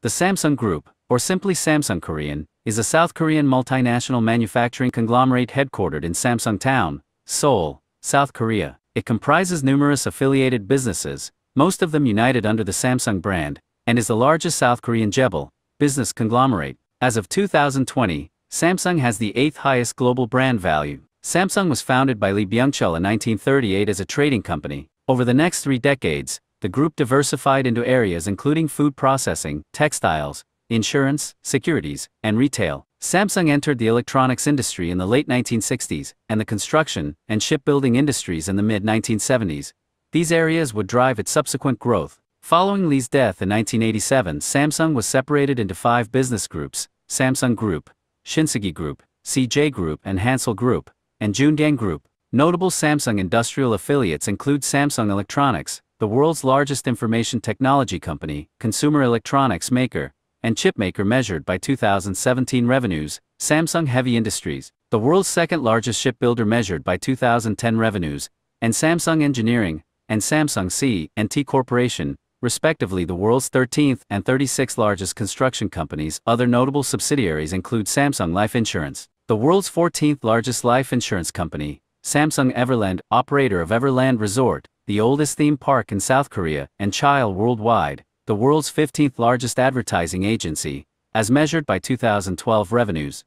The Samsung Group, or simply Samsung Korean, is a South Korean multinational manufacturing conglomerate headquartered in Samsung Town, Seoul, South Korea. It comprises numerous affiliated businesses, most of them united under the Samsung brand, and is the largest South Korean Jebel business conglomerate. As of 2020, Samsung has the eighth highest global brand value. Samsung was founded by Lee Byung-chul in 1938 as a trading company. Over the next three decades, the group diversified into areas including food processing, textiles, insurance, securities, and retail. Samsung entered the electronics industry in the late 1960s and the construction and shipbuilding industries in the mid 1970s. These areas would drive its subsequent growth. Following Lee's death in 1987, Samsung was separated into five business groups Samsung Group, Shinsegi Group, CJ Group, and Hansel Group, and Jungang Group. Notable Samsung industrial affiliates include Samsung Electronics, the world's largest information technology company, consumer electronics maker, and chipmaker measured by 2017 revenues, Samsung Heavy Industries, the world's second largest shipbuilder measured by 2010 revenues, and Samsung Engineering, and Samsung C and T Corporation, respectively the world's 13th and 36th largest construction companies. Other notable subsidiaries include Samsung Life Insurance, the world's 14th largest life insurance company, Samsung Everland, operator of Everland Resort, the oldest theme park in South Korea, and Chile worldwide, the world's 15th largest advertising agency, as measured by 2012 revenues,